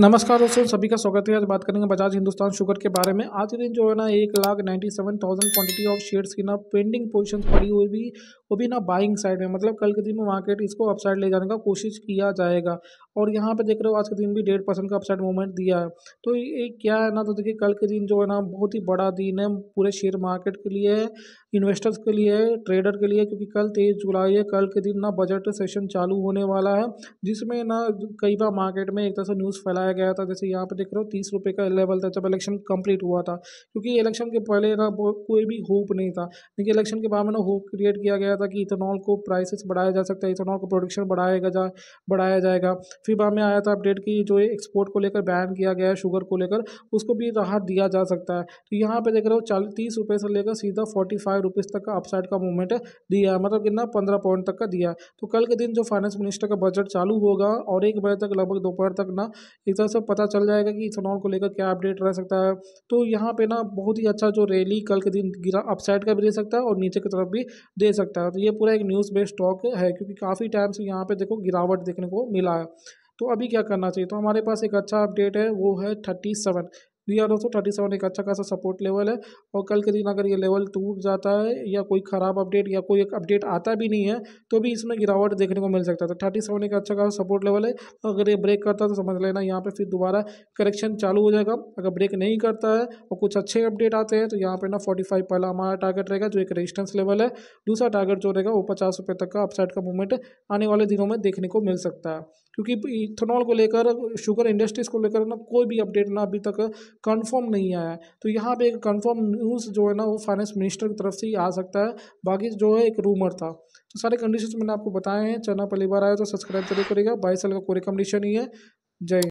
नमस्कार दोस्तों सभी का स्वागत है आज बात करेंगे बजाज हिंदुस्तान शुगर के बारे में आज के दिन जो है ना एक lakh ninety seven thousand quantity of shares की ना पेंडिंग पोजीशंस पड़ी हुई भी वो भी ना बाइंग साइड में मतलब कल के दिन में मार्केट इसको अपसाइड ले जाने का कोशिश किया जाएगा और यहाँ पे देख रहे हो आज के दिन भी डेढ़ परसेंट का अपसाइड मूवमेंट दिया है तो ये क्या है ना तो देखिए कल के दिन जो है ना बहुत ही बड़ा दिन है पूरे शेयर मार्केट के लिए इन्वेस्टर्स के लिए ट्रेडर के लिए क्योंकि कल तेईस जुलाई है कल के दिन ना बजट सेशन चालू होने वाला है जिसमें ना कई बार मार्केट में एक तरह से न्यूज़ फैलाया गया था जैसे यहाँ पर देख रहे हो तीस रुपये का लेवल था जब इलेक्शन कंप्लीट हुआ था क्योंकि इलेक्शन के पहले ना कोई भी होप नहीं था लेकिन इलेक्शन के बाद में ना होप क्रिएट किया गया था था कि इथेनॉल को प्राइसेस बढ़ाया जा सकता है इथेनॉल को प्रोडक्शन बढ़ाएगा जा बढ़ाया जाएगा फिर बाद में आया था अपडेट कि जो एक्सपोर्ट को लेकर बैन किया गया है शुगर को लेकर उसको भी राहत दिया जा सकता है तो यहाँ पर देख रहे हो चालीस तीस रुपये से लेकर सीधा फोर्टी फाइव रुपीज़ तक का अपसाइड का मूवमेंट दिया है मतलब कितना पंद्रह पॉइंट तक का दिया है तो कल के दिन जो फाइनेंस मिनिस्टर का बजट चालू होगा और एक बजे तक लगभग दोपहर तक ना एक तरह से पता चल जाएगा कि इथेनॉल को लेकर क्या अपडेट रह सकता है तो यहाँ पर ना बहुत ही अच्छा जो रैली कल के दिन गिरा अपसाइड का भी दे सकता है और नीचे की तरफ भी दे सकता है तो ये पूरा एक न्यूज़ बेस्ड स्टॉक है क्योंकि काफ़ी टाइम से यहाँ पे देखो गिरावट देखने को मिला है तो अभी क्या करना चाहिए तो हमारे पास एक अच्छा अपडेट है वो है थर्टी सेवन तो दोस्तों थर्टी सेवन एक अच्छा खासा सपोर्ट लेवल है और कल के दिन अगर ये लेवल टूट जाता है या कोई ख़राब अपडेट या कोई एक अपडेट आता भी नहीं है तो भी इसमें गिरावट देखने को मिल सकता है थर्टी तो सेवन एक अच्छा खासा सपोर्ट लेवल है अगर ये ब्रेक करता है तो समझ लेना यहाँ पर फिर दोबारा करेक्शन चालू हो जाएगा अगर ब्रेक नहीं करता है और कुछ अच्छे अपडेट आते हैं तो यहाँ पर ना फोर्टी फाइव पहला हमारा टारगेट रहेगा जो एक रेजिस्टेंस लेवल है दूसरा टारगेट जो रहेगा वो पचास रुपये तक का अपसाइड का मूवमेंट आने वाले दिनों में देखने को मिल सकता है क्योंकि इथेनॉल को लेकर शुगर इंडस्ट्रीज़ को लेकर ना कोई भी अपडेट ना अभी तक कंफर्म नहीं आया तो यहाँ पे एक कंफर्म न्यूज़ जो है ना वो फाइनेंस मिनिस्टर की तरफ से ही आ सकता है बाकी जो है एक रूमर था तो सारे कंडीशन मैंने आपको बताए हैं चैनल पहली बार आया तो सब्सक्राइब जरूर करेगा बाईस साल का कोई कंडीशन ही है जय